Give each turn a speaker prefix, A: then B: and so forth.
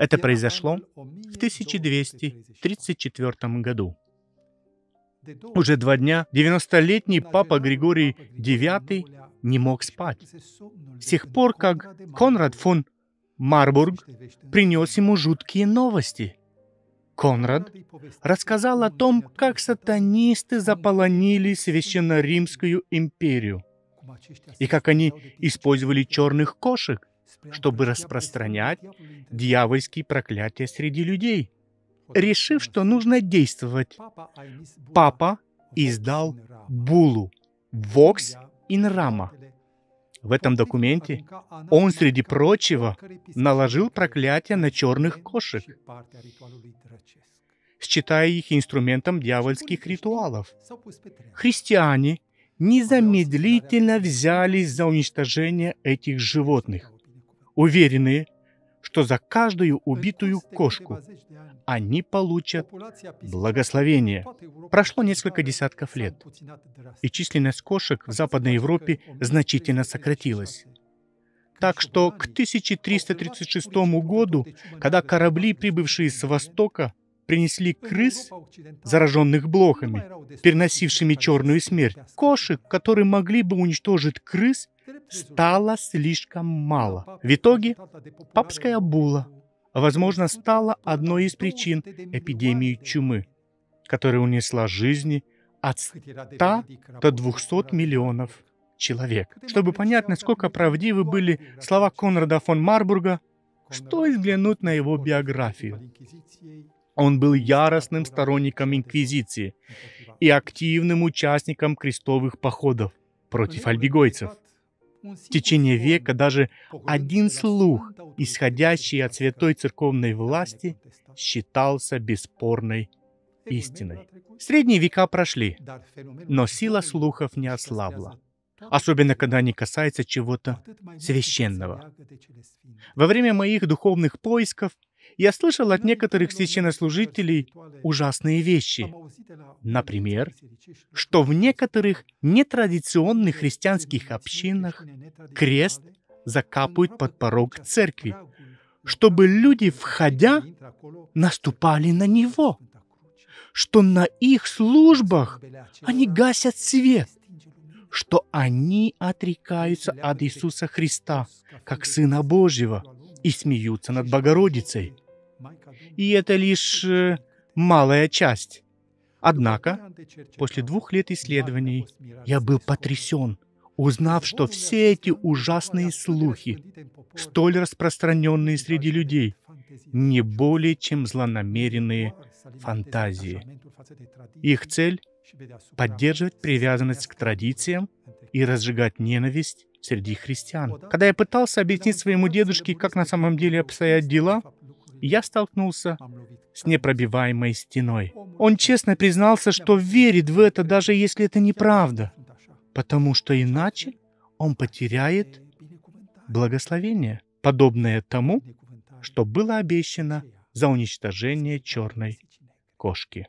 A: Это произошло в 1234 году. Уже два дня 90-летний папа Григорий IX не мог спать. С тех пор, как Конрад фон Марбург принес ему жуткие новости. Конрад рассказал о том, как сатанисты заполонили Священно-Римскую империю и как они использовали черных кошек чтобы распространять дьявольские проклятия среди людей, решив, что нужно действовать. Папа издал буллу «Vox in Rama». В этом документе он, среди прочего, наложил проклятие на черных кошек, считая их инструментом дьявольских ритуалов. Христиане незамедлительно взялись за уничтожение этих животных. Уверенные, что за каждую убитую кошку они получат благословение. Прошло несколько десятков лет, и численность кошек в а Западной Европе значительно сократилась. Так что к 1336 году, когда корабли, прибывшие с Востока, принесли крыс, зараженных блохами, переносившими черную смерть, кошек, которые могли бы уничтожить крыс, стало слишком мало. В итоге папская була, возможно, стала одной из причин эпидемии чумы, которая унесла жизни от 100 до 200 миллионов человек. Чтобы понять, насколько правдивы были слова Конрада фон Марбурга, стоит взглянуть на его биографию. Он был яростным сторонником инквизиции и активным участником крестовых походов против альбигойцев в течение века даже один слух, исходящий от святой церковной власти, считался бесспорной истиной. Средние века прошли, но сила слухов не ослабла, особенно когда они касаются чего-то священного. Во время моих духовных поисков – я слышал от некоторых священнослужителей ужасные вещи. Например, что в некоторых нетрадиционных христианских общинах крест закапывают под порог церкви, чтобы люди, входя, наступали на него, что на их службах они гасят свет, что они отрекаются от Иисуса Христа, как Сына Божьего, и смеются над Богородицей. И это лишь э, малая часть. Однако, после двух лет исследований, я был потрясен, узнав, что все эти ужасные слухи, столь распространенные среди людей, не более чем злонамеренные фантазии. Их цель — поддерживать привязанность к традициям и разжигать ненависть среди христиан. Когда я пытался объяснить своему дедушке, как на самом деле обстоят дела, я столкнулся с непробиваемой стеной. Он честно признался, что верит в это, даже если это неправда, потому что иначе он потеряет э, благословение, подобное тому, что было обещано за уничтожение черной кошки.